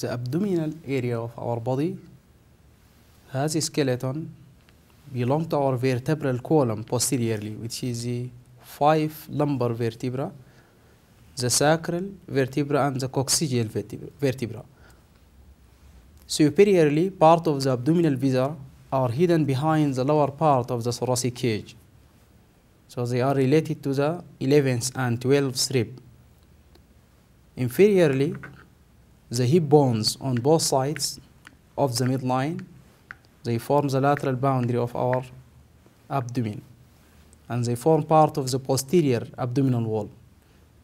the abdominal area of our body has a skeleton belong to our vertebral column posteriorly, which is the five lumbar vertebra, the sacral vertebra, and the coccygeal vertebra. Superiorly, part of the abdominal viscera are hidden behind the lower part of the thoracic cage. So they are related to the 11th and 12th rib. Inferiorly, the hip bones on both sides of the midline, they form the lateral boundary of our abdomen and they form part of the posterior abdominal wall.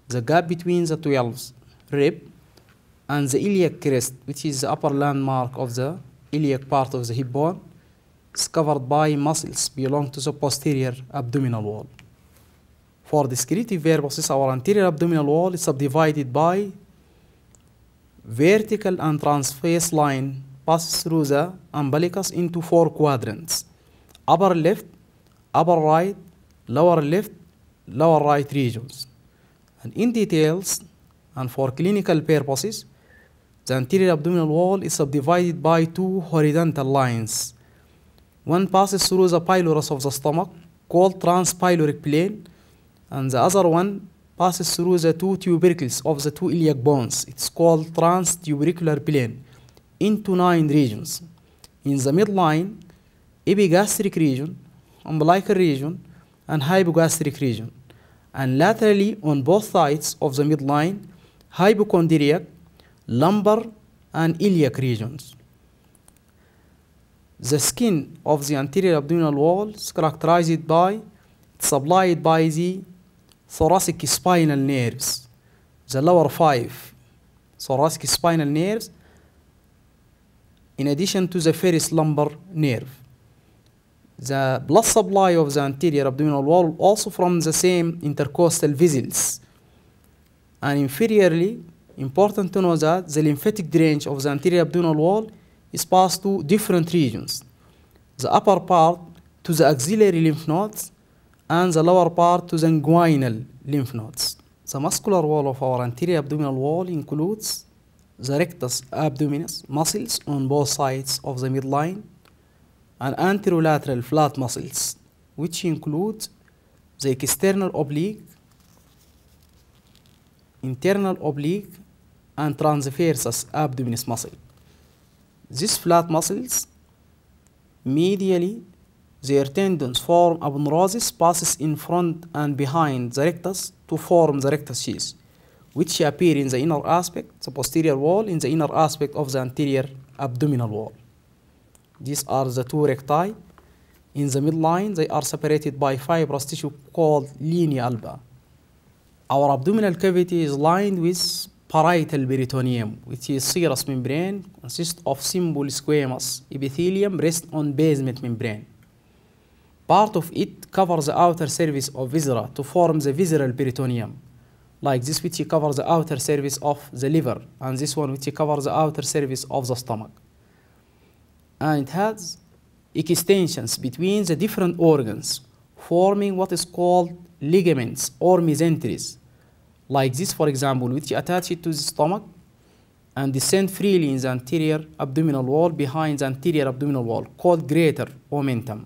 The gap between the twelfth rib and the iliac crest, which is the upper landmark of the iliac part of the hip bone, is covered by muscles belong to the posterior abdominal wall. For descriptive purposes, our anterior abdominal wall is subdivided by vertical and transverse line passes through the umbilicus into four quadrants upper left, upper right, lower left, lower right regions. And in details and for clinical purposes, the anterior abdominal wall is subdivided by two horizontal lines. One passes through the pylorus of the stomach called transpyloric plane and the other one passes through the two tubercles of the two iliac bones, it's called transtubercular plane, into nine regions. In the midline, epigastric region, umbilical region, and hypogastric region. And laterally on both sides of the midline, hypochondriac, lumbar, and iliac regions. The skin of the anterior abdominal wall is characterized by, supplied by the thoracic spinal nerves, the lower five thoracic spinal nerves, in addition to the first lumbar nerve. The blood supply of the anterior abdominal wall also from the same intercostal vessels. And inferiorly, important to know that the lymphatic drainage of the anterior abdominal wall is passed to different regions. The upper part to the axillary lymph nodes and the lower part to the inguinal lymph nodes. The muscular wall of our anterior abdominal wall includes the rectus abdominis muscles on both sides of the midline and anterolateral flat muscles which include the external oblique, internal oblique and transversus abdominis muscle. These flat muscles medially their tendons form a aponeurosis passes in front and behind the rectus to form the rectus sheath, which appear in the inner aspect, the posterior wall, in the inner aspect of the anterior abdominal wall. These are the two recti. In the midline, they are separated by fibrous tissue called linea alba. Our abdominal cavity is lined with parietal peritoneum, which is serous membrane, consists of simple squamous epithelium rest on basement membrane. Part of it covers the outer surface of viscera to form the visceral peritoneum. Like this which covers the outer surface of the liver and this one which covers the outer surface of the stomach. And it has extensions between the different organs forming what is called ligaments or mesenteries. Like this for example which attach it to the stomach and descend freely in the anterior abdominal wall behind the anterior abdominal wall called greater omentum.